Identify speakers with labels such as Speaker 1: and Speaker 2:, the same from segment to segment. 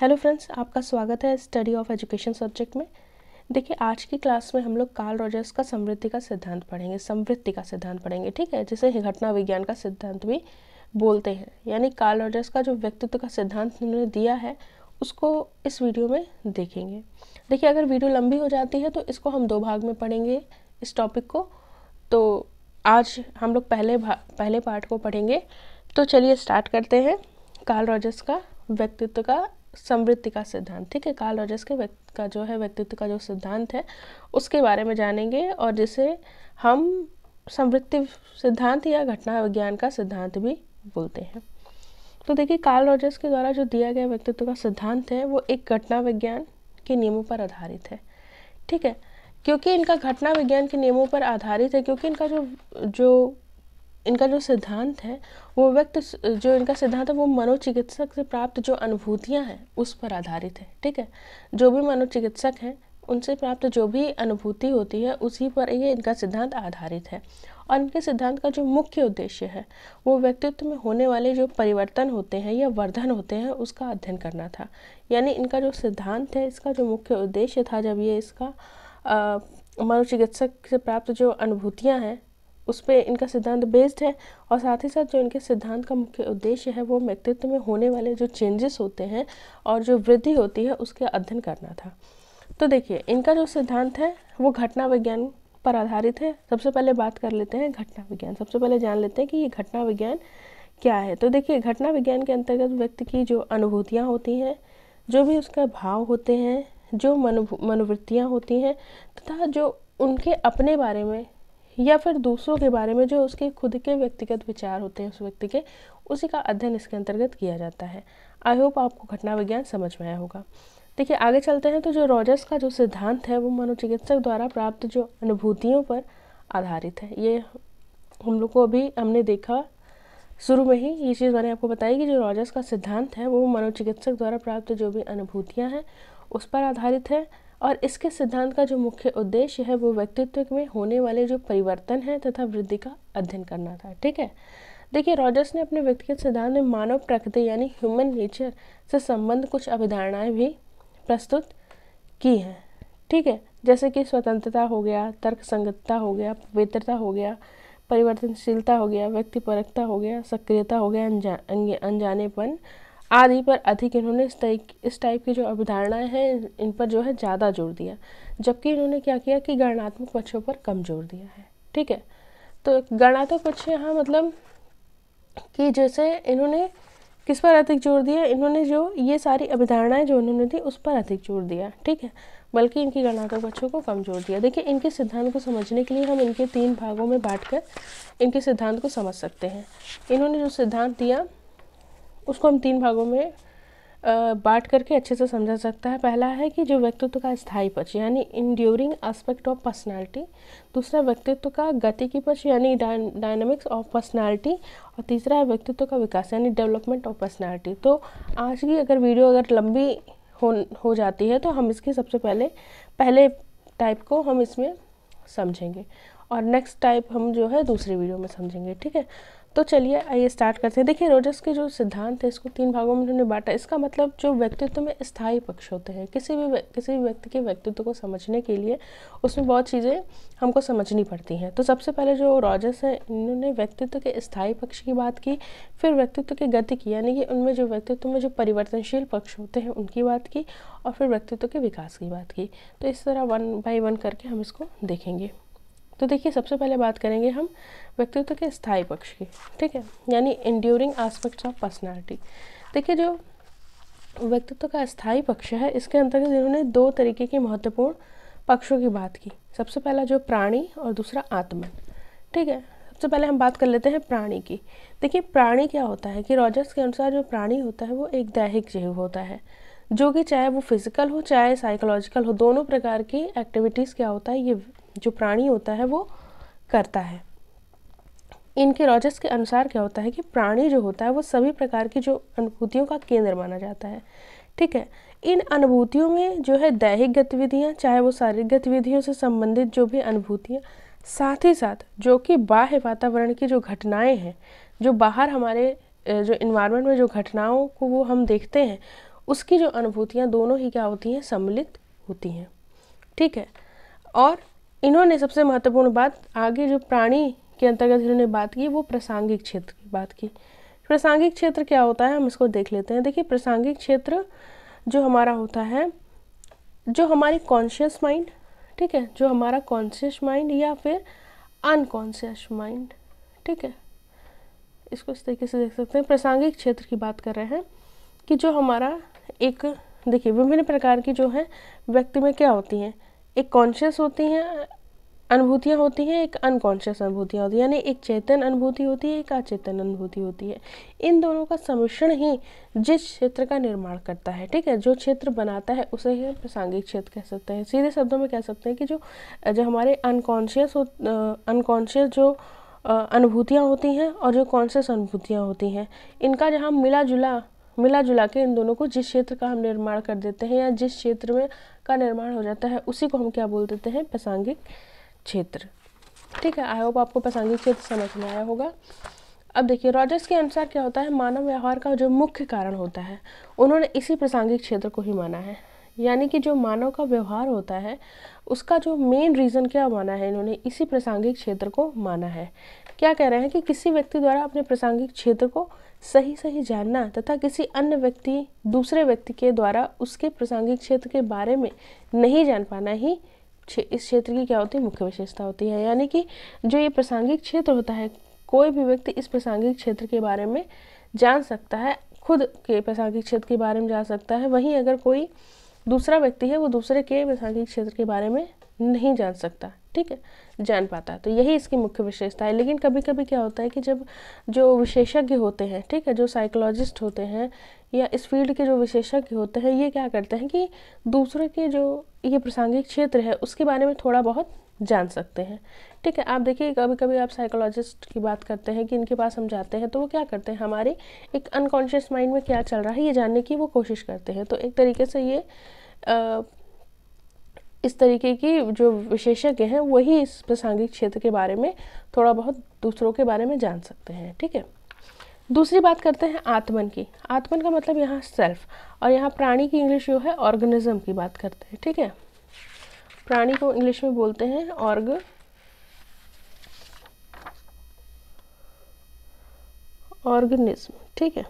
Speaker 1: hello friends आपका स्वागत है स्टडी ऑफ एजुकेशन सब्जेक्ट में देखिए आज की क्लास में हम लोग कार्ल रॉजर्स का समृद्धि का सिद्धांत पढ़ेंगे समृद्धि का सिद्धांत पढ़ेंगे ठीक है जिसे घटना विज्ञान का सिद्धांत भी बोलते हैं यानी कार्ल रॉजर्स का जो व्यक्तित्व का सिद्धांत उन्होंने दिया है उसको इस वीडियो में देखेंगे देखिए अगर वीडियो लंबी हो जाती है तो इसको हम दो भाग में पढ़ेंगे इस टॉपिक को तो आज हम लोग पहले पहले पार्ट को पढ़ेंगे तो चलिए स्टार्ट करते हैं कार्ल रॉजर्स का व्यक्तित्व का समृद्धि का सिद्धांत ठीक है काल रॉजर्स के व्यक्ति का जो है व्यक्तित्व का जो सिद्धांत है उसके बारे में जानेंगे और जिसे हम समृद्धि सिद्धांत या घटना विज्ञान का सिद्धांत भी बोलते हैं तो देखिए काल रॉजर्स के द्वारा जो दिया गया व्यक्तित्व का सिद्धांत है वो एक घटना विज्ञान के नियमों पर आधारित है ठीक है क्योंकि इनका घटना विज्ञान के नियमों पर आधारित है क्योंकि इनका जो जो इनका जो सिद्धांत है वो व्यक्त जो इनका सिद्धांत है वो मनोचिकित्सक से प्राप्त जो अनुभूतियाँ हैं उस पर आधारित है ठीक है जो भी मनोचिकित्सक हैं उनसे प्राप्त जो भी अनुभूति होती है उसी पर ये इनका सिद्धांत आधारित है और इनके सिद्धांत का जो मुख्य उद्देश्य है वो व्यक्तित्व में होने वाले जो परिवर्तन होते हैं या वर्धन होते हैं उसका अध्ययन करना था यानी इनका जो सिद्धांत है इसका जो मुख्य उद्देश्य था जब ये इसका मनोचिकित्सक से प्राप्त जो अनुभूतियाँ हैं उस पर इनका सिद्धांत बेस्ड है और साथ ही साथ जो इनके सिद्धांत का मुख्य उद्देश्य है वो व्यक्तित्व में होने वाले जो चेंजेस होते हैं और जो वृद्धि होती है उसके अध्ययन करना था तो देखिए इनका जो सिद्धांत है वो घटना विज्ञान पर आधारित है सबसे पहले बात कर लेते हैं घटना विज्ञान सबसे पहले जान लेते हैं कि ये घटना विज्ञान क्या है तो देखिए घटना विज्ञान के अंतर्गत व्यक्ति की जो अनुभूतियाँ होती हैं जो भी उसका भाव होते हैं जो मनो मनोवृत्तियाँ होती हैं तथा जो उनके अपने बारे में या फिर दूसरों के बारे में जो उसके खुद के व्यक्तिगत विचार होते हैं उस व्यक्ति के उसी का अध्ययन इसके अंतर्गत किया जाता है आई होप आपको घटना विज्ञान समझ में आया होगा देखिए आगे चलते हैं तो जो रॉजर्स का जो सिद्धांत है वो मनोचिकित्सक द्वारा प्राप्त जो अनुभूतियों पर आधारित है ये हम लोग को अभी हमने देखा शुरू में ही ये चीज़ मैंने आपको बताई कि जो रॉजर्स का सिद्धांत है वो मनोचिकित्सक द्वारा प्राप्त जो भी अनुभूतियाँ हैं उस पर आधारित है और इसके सिद्धांत का जो मुख्य उद्देश्य है वो व्यक्तित्व में होने वाले जो परिवर्तन है तथा वृद्धि का अध्ययन करना था ठीक है देखिए रॉजर्स ने अपने व्यक्तिगत सिद्धांत में मानव प्रकृति यानी ह्यूमन नेचर से संबंध कुछ अवधारणाएं भी प्रस्तुत की हैं ठीक है जैसे कि स्वतंत्रता हो गया तर्क संगतता हो गया पवित्रता हो गया परिवर्तनशीलता हो गया व्यक्तिपरकता हो गया सक्रियता हो गया अनजा, अंजानेपन आदि पर अधिक इन्होंने इस टाइप इस टाइप की जो अवधारणाएं हैं इन पर जो है ज़्यादा जोर दिया जबकि इन्होंने क्या किया कि गणनात्मक पक्षों पर कम जोर दिया है ठीक है तो गणनात्मक पक्ष यहाँ मतलब कि जैसे इन्होंने किस पर अधिक जोर दिया इन्होंने जो ये सारी अवधारणाएं जो इन्होंने दी उस पर अधिक जोर दिया ठीक है बल्कि इनकी गणनात्मक पक्षों को कम जोर दिया देखिए इनके सिद्धांत को समझने के लिए हम इनके तीन भागों में बांटकर इनके सिद्धांत को समझ सकते हैं इन्होंने जो सिद्धांत दिया उसको हम तीन भागों में बांट करके अच्छे से समझा सकता है पहला है कि जो व्यक्तित्व का स्थायी पक्ष यानी इंड्योरिंग एस्पेक्ट ऑफ पर्सनालिटी दूसरा व्यक्तित्व का गति की पक्ष यानी डायनामिक्स ऑफ पर्सनालिटी और तीसरा है व्यक्तित्व का विकास यानी डेवलपमेंट ऑफ पर्सनालिटी तो आज की अगर वीडियो अगर लंबी हो हो जाती है तो हम इसकी सबसे पहले पहले टाइप को हम इसमें समझेंगे और नेक्स्ट टाइप हम जो है दूसरी वीडियो में समझेंगे ठीक है तो चलिए आइए स्टार्ट करते हैं देखिए रोजर्स के जो सिद्धांत है इसको तीन भागों में उन्होंने बांटा इसका मतलब जो व्यक्तित्व में स्थायी पक्ष होते हैं किसी भी किसी भी व्यक्ति के व्यक्तित्व को समझने के लिए उसमें बहुत चीज़ें हमको समझनी पड़ती हैं तो सबसे पहले जो रॉजर्स हैं इन्होंने व्यक्तित्व के स्थायी पक्ष की बात की फिर व्यक्तित्व की गति की यानी कि उनमें जो व्यक्तित्व में जो परिवर्तनशील पक्ष होते हैं उनकी बात की और फिर व्यक्तित्व के विकास की बात की तो इस तरह वन बाई वन करके हम इसको देखेंगे तो देखिए सबसे पहले बात करेंगे हम व्यक्तित्व के स्थायी पक्ष की ठीक है यानी इंड्यूरिंग आस्पेक्ट्स ऑफ पर्सनैलिटी देखिए जो व्यक्तित्व का स्थायी पक्ष है इसके अंतर्गत इन्होंने दो तरीके की महत्वपूर्ण पक्षों की बात की सबसे पहला जो प्राणी और दूसरा आत्मन ठीक है सबसे पहले हम बात कर लेते हैं प्राणी की देखिए प्राणी क्या होता है कि रॉजर्स के अनुसार जो प्राणी होता है वो एक दैहिक जीव होता है जो कि चाहे वो फिजिकल हो चाहे साइकोलॉजिकल हो दोनों प्रकार की एक्टिविटीज़ क्या होता है ये जो प्राणी होता है वो करता है इनके रॉजस के अनुसार क्या होता है कि प्राणी जो होता है वो सभी प्रकार की जो अनुभूतियों का केंद्र माना जाता है ठीक है इन अनुभूतियों में जो है दैहिक गतिविधियाँ चाहे वो शारीरिक गतिविधियों से संबंधित जो भी अनुभूतियाँ साथ ही साथ जो कि बाह्य वातावरण की जो घटनाएं हैं जो बाहर हमारे जो इन्वायरमेंट में जो घटनाओं को वो हम देखते हैं उसकी जो अनुभूतियाँ दोनों ही क्या होती हैं सम्मिलित होती हैं ठीक है और इन्होंने सबसे महत्वपूर्ण बात आगे जो प्राणी के अंतर्गत इन्होंने बात की वो प्रासंगिक क्षेत्र की बात की प्रासंगिक क्षेत्र क्या होता है हम इसको देख लेते हैं देखिए प्रासंगिक क्षेत्र जो हमारा होता है जो हमारी कॉन्शियस माइंड ठीक है जो हमारा कॉन्शियस माइंड या फिर अनकॉन्शियस माइंड ठीक है इसको इस तरीके से देख सकते हैं प्रासंगिक क्षेत्र की बात कर रहे हैं कि जो हमारा एक देखिए विभिन्न प्रकार की जो है व्यक्ति में क्या होती हैं एक कॉन्शियस होती हैं अनुभूतियाँ होती हैं एक अनकॉन्शियस अनुभूतियाँ होती हैं यानी एक चेतन अनुभूति होती है एक अचेतन अनुभूति होती है इन दोनों का सम्मिश्रण ही जिस क्षेत्र का निर्माण करता है ठीक है जो क्षेत्र बनाता है उसे ही प्रासंगिक क्षेत्र कह सकते हैं सीधे शब्दों में कह सकते हैं कि जो जो हमारे अनकॉन्शियस अनकॉन्शियस जो अनुभूतियाँ होती हैं और जो कॉन्शियस अनुभूतियाँ होती हैं इनका जहाँ मिला जुला मिला जुला के इन दोनों को जिस क्षेत्र का हम निर्माण कर देते हैं या जिस क्षेत्र में का निर्माण हो जाता है उसी को हम क्या बोल देते हैं प्रासंगिक क्षेत्र ठीक है आई होप आपको प्रासंगिक क्षेत्र समझ में आया होगा अब देखिए रॉजर्स के अनुसार क्या होता है मानव व्यवहार का जो मुख्य कारण होता है उन्होंने इसी प्रासंगिक क्षेत्र को ही माना है यानी कि जो मानव का व्यवहार होता है उसका जो मेन रीज़न क्या माना है इन्होंने इसी प्रासंगिक क्षेत्र को माना है क्या कह रहे हैं कि किसी व्यक्ति द्वारा अपने प्रासंगिक क्षेत्र को सही सही जानना तथा किसी अन्य व्यक्ति दूसरे व्यक्ति के द्वारा उसके प्रासंगिक क्षेत्र के बारे में नहीं जान पाना ही इस क्षेत्र की क्या होती है मुख्य विशेषता होती है यानी कि जो ये प्रासंगिक क्षेत्र होता है कोई भी व्यक्ति इस प्रासंगिक क्षेत्र के बारे में जान सकता है खुद के प्रासंगिक क्षेत्र के बारे में जान सकता है वहीं अगर कोई दूसरा व्यक्ति है वो दूसरे के प्रासंगिक क्षेत्र के बारे में नहीं जान सकता ठीक है जान पाता तो यही इसकी मुख्य विशेषता है लेकिन कभी कभी क्या होता है कि जब जो विशेषज्ञ होते हैं ठीक है जो साइकोलॉजिस्ट होते हैं या इस फील्ड के जो विशेषज्ञ होते हैं ये क्या करते हैं कि दूसरे के जो ये प्रासंगिक क्षेत्र है उसके बारे में थोड़ा बहुत जान सकते हैं ठीक है आप देखिए कभी कभी आप साइकोलॉजिस्ट की बात करते हैं कि इनके पास हम जाते हैं तो वो क्या करते हैं हमारे एक अनकॉन्शियस माइंड में क्या चल रहा है ये जानने की वो कोशिश करते हैं तो एक तरीके से ये आ, इस तरीके की जो विशेषज्ञ हैं वही इस प्रासंगिक क्षेत्र के बारे में थोड़ा बहुत दूसरों के बारे में जान सकते हैं ठीक है दूसरी बात करते हैं आत्मन की आत्मन का मतलब यहाँ सेल्फ और यहाँ प्राणी की इंग्लिश जो है ऑर्गेनिज्म की बात करते हैं ठीक है प्राणी को इंग्लिश में बोलते हैं ऑर्ग ऑर्गेनिज्म ठीक है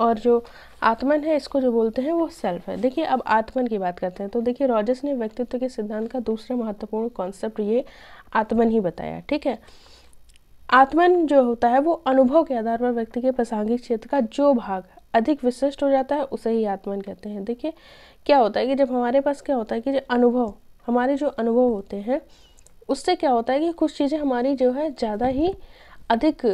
Speaker 1: और जो आत्मन है इसको जो बोलते हैं वो सेल्फ है देखिए अब आत्मन की बात करते हैं तो देखिए रॉजर्स ने व्यक्तित्व के सिद्धांत का दूसरा महत्वपूर्ण कॉन्सेप्ट ये आत्मन ही बताया ठीक है आत्मन जो होता है वो अनुभव के आधार पर व्यक्ति के प्रासंगिक क्षेत्र का जो भाग अधिक विशिष्ट हो जाता है उसे ही आत्मन कहते हैं देखिए क्या होता है कि जब हमारे पास क्या होता है कि जो अनुभव हमारे जो अनुभव होते हैं उससे क्या होता है कि कुछ चीज़ें हमारी जो है ज़्यादा ही अधिक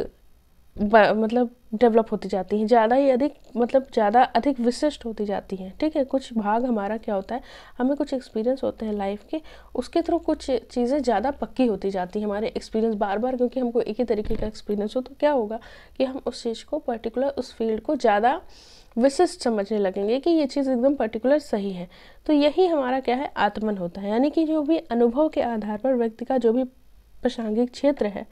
Speaker 1: मतलब डेवलप होती जाती हैं ज़्यादा ही अधिक मतलब ज़्यादा अधिक विशिष्ट होती जाती हैं ठीक है कुछ भाग हमारा क्या होता है हमें कुछ एक्सपीरियंस होते हैं लाइफ के उसके थ्रू कुछ चीज़ें ज़्यादा पक्की होती जाती हैं हमारे एक्सपीरियंस बार बार क्योंकि हमको एक ही तरीके का एक्सपीरियंस हो तो क्या होगा कि हम उस चीज़ को पर्टिकुलर उस फील्ड को ज़्यादा विशिष्ट समझने लगेंगे कि ये चीज़ एकदम पर्टिकुलर सही है तो यही हमारा क्या है आत्मन होता है यानी कि जो भी अनुभव के आधार पर व्यक्ति का जो भी प्रासंगिक क्षेत्र है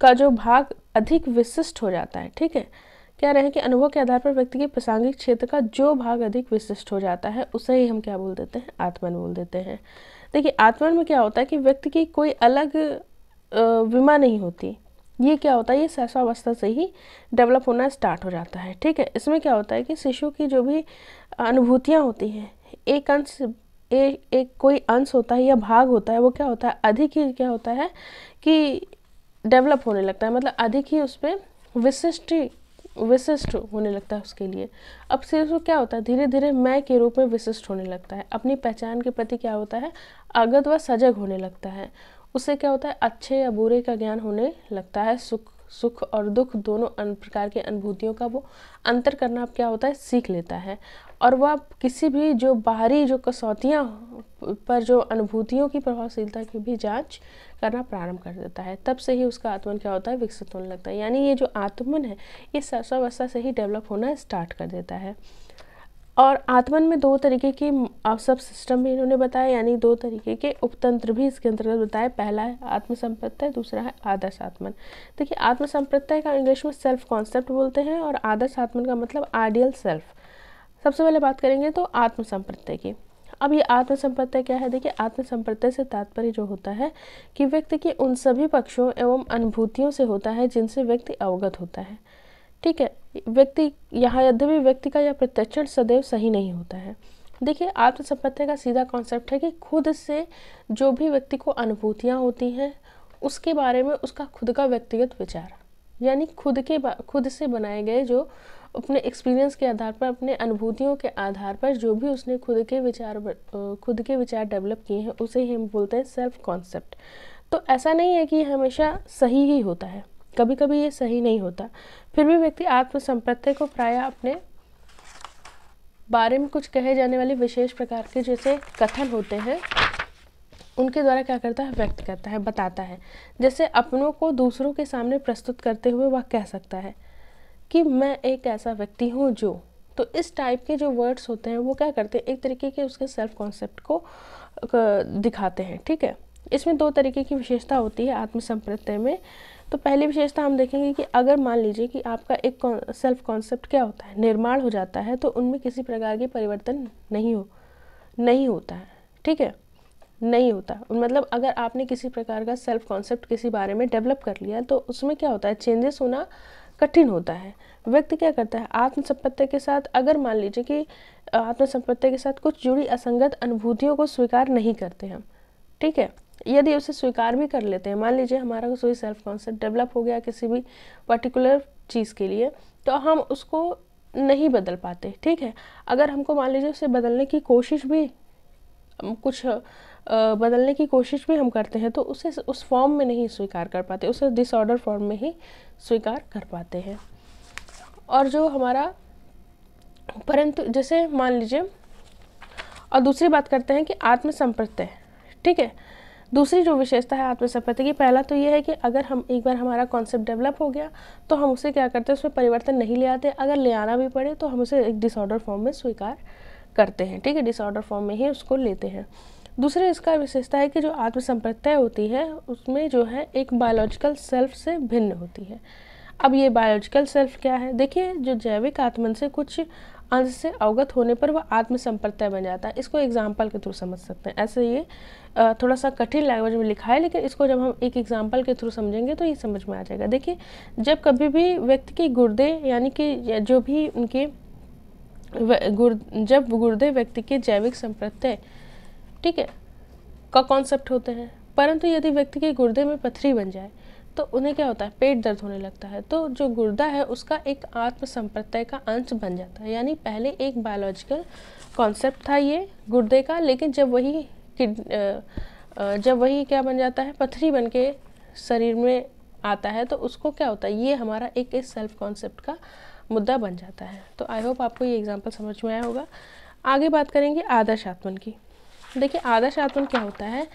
Speaker 1: का जो भाग अधिक विशिष्ट हो जाता है ठीक है क्या रहे कि अनुभव के आधार पर व्यक्ति के प्रासंगिक क्षेत्र का जो भाग अधिक विशिष्ट हो जाता है उसे ही हम क्या बोल देते हैं आत्मन बोल देते हैं देखिए आत्मन में क्या होता है कि व्यक्ति की कोई अलग विमा नहीं होती ये क्या होता है ये शैशवावस्था से ही डेवलप होना स्टार्ट हो जाता है ठीक है इसमें क्या होता है कि शिशु की जो भी अनुभूतियाँ होती हैं एक अंश एक एक कोई अंश होता है या भाग होता है वो क्या होता है अधिक ही क्या होता है कि डेवलप होने लगता है मतलब अधिक ही उस पर विशिष्ट विशिष्ट होने लगता है उसके लिए अब सिर्फ क्या होता है धीरे धीरे मैं के रूप में विशिष्ट होने लगता है अपनी पहचान के प्रति क्या होता है अगत व सजग होने लगता है उससे क्या होता है अच्छे या बुरे का ज्ञान होने लगता है सुख सुख और दुख दोनों प्रकार के अनुभूतियों का वो अंतर करना अब क्या होता है सीख लेता है और वह किसी भी जो बाहरी जो कसौतियाँ पर जो अनुभूतियों की प्रभावशीलता की भी जांच करना प्रारंभ कर देता है तब से ही उसका आत्मन क्या होता है विकसित होने लगता है यानी ये जो आत्मन है ये सरसोवस्था से ही डेवलप होना स्टार्ट कर देता है और आत्मन में दो तरीके आप सब सिस्टम भी इन्होंने बताया यानी दो तरीके के उपतंत्र भी इसके अंतर्गत बताए पहला है आत्मसंप्रत्यय दूसरा है आदर्श आत्मन देखिए आत्मसंप्रत्यय का इंग्लिश में सेल्फ कॉन्सेप्ट बोलते हैं और आदर्श आत्मन का मतलब आइडियल सेल्फ सबसे पहले बात करेंगे तो आत्मसंप्रत्यय की अब ये आत्मसंप्रत्यय क्या है देखिए आत्मसंप्रत्यय से तात्पर्य जो होता है कि व्यक्ति के उन सभी पक्षों एवं अनुभूतियों से होता है जिनसे व्यक्ति अवगत होता है ठीक है व्यक्ति यहाँ यद्यपि व्यक्ति का यह प्रत्यक्षण सदैव सही नहीं होता है देखिए आत्मसंपत्ति का सीधा कॉन्सेप्ट है कि खुद से जो भी व्यक्ति को अनुभूतियाँ होती हैं उसके बारे में उसका खुद का व्यक्तिगत विचार यानी खुद के खुद से बनाए गए जो अपने एक्सपीरियंस के आधार पर अपने अनुभूतियों के आधार पर जो भी उसने खुद के विचार खुद के विचार डेवलप किए हैं उसे ही हम बोलते हैं सेल्फ कॉन्सेप्ट तो ऐसा नहीं है कि हमेशा सही ही होता है कभी कभी ये सही नहीं होता फिर भी व्यक्ति आत्मसंप्रत्य को प्राय अपने बारे में कुछ कहे जाने वाले विशेष प्रकार के जैसे कथन होते हैं उनके द्वारा क्या करता है व्यक्त करता है बताता है जैसे अपनों को दूसरों के सामने प्रस्तुत करते हुए वह कह सकता है कि मैं एक ऐसा व्यक्ति हूँ जो तो इस टाइप के जो वर्ड्स होते हैं वो क्या करते हैं एक तरीके के उसके सेल्फ कॉन्सेप्ट को दिखाते हैं ठीक है इसमें दो तरीके की विशेषता होती है आत्मसंप्रत्यय में तो पहली विशेषता हम देखेंगे कि अगर मान लीजिए कि आपका एक सेल्फ कॉन्सेप्ट क्या होता है निर्माण हो जाता है तो उनमें किसी प्रकार के परिवर्तन नहीं हो नहीं होता है ठीक है नहीं होता मतलब अगर आपने किसी प्रकार का सेल्फ कॉन्सेप्ट किसी बारे में डेवलप कर लिया तो उसमें क्या होता है चेंजेस होना कठिन होता है व्यक्ति क्या करता है आत्मसंपत्ति के साथ अगर मान लीजिए कि आत्मसंपत्ति के साथ कुछ जुड़ी असंगत अनुभूतियों को स्वीकार नहीं करते हम ठीक है यदि उसे स्वीकार भी कर लेते हैं मान लीजिए हमारा कोई सेल्फ कॉन्सेप्ट डेवलप हो गया किसी भी पर्टिकुलर चीज़ के लिए तो हम उसको नहीं बदल पाते ठीक है अगर हमको मान लीजिए उसे बदलने की कोशिश भी कुछ बदलने की कोशिश भी हम करते हैं तो उसे उस फॉर्म में नहीं स्वीकार कर पाते उसे डिसऑर्डर फॉर्म में ही स्वीकार कर पाते हैं और जो हमारा परंतु जैसे मान लीजिए और दूसरी बात करते हैं कि आत्मसंप्रत्य ठीक है दूसरी जो विशेषता है आत्मसभ्यता की पहला तो ये है कि अगर हम एक बार हमारा कॉन्सेप्ट डेवलप हो गया तो हम उसे क्या करते हैं उसमें परिवर्तन नहीं ले आते अगर ले आना भी पड़े तो हम उसे एक डिसऑर्डर फॉर्म में स्वीकार करते हैं ठीक है डिसऑर्डर फॉर्म में ही उसको लेते हैं दूसरे इसका विशेषता है कि जो आत्मसंप्रत्यय होती है उसमें जो है एक बायोलॉजिकल सेल्फ से भिन्न होती है अब ये बायोलॉजिकल सेल्फ क्या है देखिए जो जैविक आत्मन से कुछ अंश से अवगत होने पर वह आत्मसंप्रत्यय बन जाता है इसको एग्जाम्पल के थ्रू समझ सकते हैं ऐसे ये थोड़ा सा कठिन लैंग्वेज में लिखा है लेकिन इसको जब हम एक एग्जाम्पल के थ्रू समझेंगे तो ये समझ में आ जाएगा देखिए जब कभी भी व्यक्ति के गुर्दे यानी कि जो भी उनके गुर जब गुर्दे व्यक्ति के जैविक संप्रत्यय ठीक है का कॉन्सेप्ट होते हैं परंतु यदि व्यक्ति के गुर्दे में पथरी बन जाए तो उन्हें क्या होता है पेट दर्द होने लगता है तो जो गुर्दा है उसका एक आत्मसंप्रत्यय का अंश बन जाता है यानी पहले एक बायोलॉजिकल कॉन्सेप्ट था ये गुर्दे का लेकिन जब वही जब वही क्या बन जाता है पथरी बन के शरीर में आता है तो उसको क्या होता है ये हमारा एक इस सेल्फ कॉन्सेप्ट का मुद्दा बन जाता है तो आई होप आपको ये एग्जाम्पल समझ में आया होगा आगे बात करेंगे आदर्श आत्मन की देखिए आदर्श आत्मन क्या होता है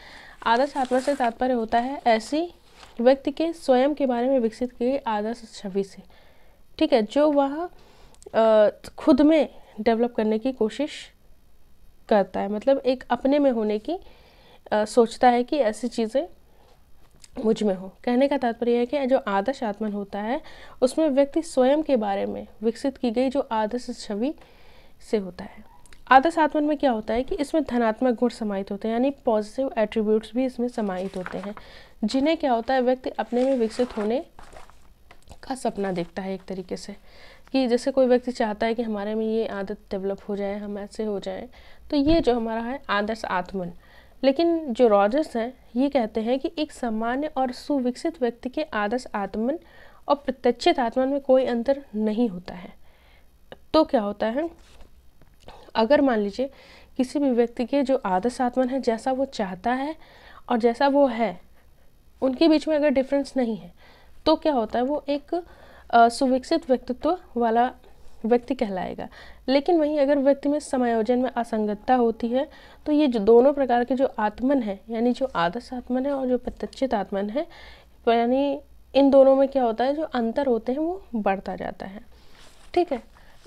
Speaker 1: आदर्श आत्मन से तात्पर्य होता है ऐसी व्यक्ति के स्वयं के बारे में विकसित किए आदर्श छवि से ठीक है जो वह खुद में डेवलप करने की कोशिश करता है मतलब एक अपने में होने की आ, सोचता है कि ऐसी चीज़ें मुझ में हो कहने का तात्पर्य है कि जो आदर्श आत्मन होता है उसमें व्यक्ति स्वयं के बारे में विकसित की गई जो आदर्श छवि से होता है आदर्श आत्मन में क्या होता है कि इसमें धनात्मक गुण समाहित होते हैं यानी पॉजिटिव एट्रीब्यूट्स भी इसमें समाहित होते हैं जिन्हें क्या होता है व्यक्ति अपने में विकसित होने का सपना देखता है एक तरीके से कि जैसे कोई व्यक्ति चाहता है कि हमारे में ये आदत डेवलप हो जाए हम ऐसे हो जाए तो ये जो हमारा है आदर्श आत्मन लेकिन जो रॉजर्स हैं ये कहते हैं कि एक सामान्य और सुविकसित व्यक्ति के आदर्श आत्मन और प्रत्यक्षित आत्मन में कोई अंतर नहीं होता है तो क्या होता है अगर मान लीजिए किसी भी व्यक्ति के जो आदर्श आत्मन है जैसा वो चाहता है और जैसा वो है उनके बीच में अगर डिफरेंस नहीं है तो क्या होता है वो एक सुविकसित व्यक्तित्व वाला व्यक्ति कहलाएगा लेकिन वहीं अगर व्यक्ति में समायोजन में असंगतता होती है तो ये जो दोनों प्रकार के जो आत्मन है यानी जो आदर्श आत्मन है और जो प्रत्यक्षित आत्मन है यानी इन दोनों में क्या होता है जो अंतर होते हैं वो बढ़ता जाता है ठीक है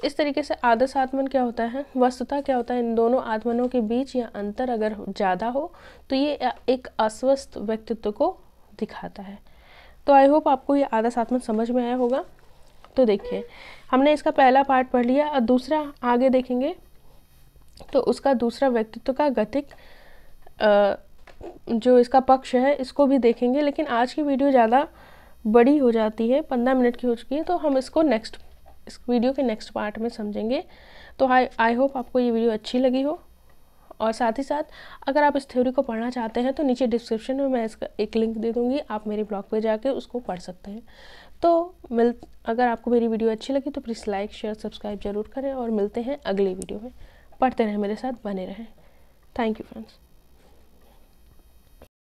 Speaker 1: इस तरीके से आदर्श आत्मन क्या होता है वस्तुता क्या होता है इन दोनों आत्मनों के बीच या अंतर अगर ज़्यादा हो तो ये एक अस्वस्थ व्यक्तित्व को दिखाता है तो आई होप आपको ये आधा साथ में समझ में आया होगा तो देखिए हमने इसका पहला पार्ट पढ़ लिया और दूसरा आगे देखेंगे तो उसका दूसरा व्यक्तित्व का गतिक जो इसका पक्ष है इसको भी देखेंगे लेकिन आज की वीडियो ज़्यादा बड़ी हो जाती है पंद्रह मिनट की हो चुकी है तो हम इसको नेक्स्ट इस वीडियो के नेक्स्ट पार्ट में समझेंगे तो आई आई होप आपको ये वीडियो अच्छी लगी हो और साथ ही साथ अगर आप इस थ्योरी को पढ़ना चाहते हैं तो नीचे डिस्क्रिप्शन में मैं इसका एक लिंक दे दूँगी आप मेरे ब्लॉग पर जाके उसको पढ़ सकते हैं तो मिल अगर आपको मेरी वीडियो अच्छी लगी तो प्लीज़ लाइक शेयर सब्सक्राइब जरूर करें और मिलते हैं अगले वीडियो में पढ़ते रहें मेरे साथ बने रहें थैंक यू फ्रेंड्स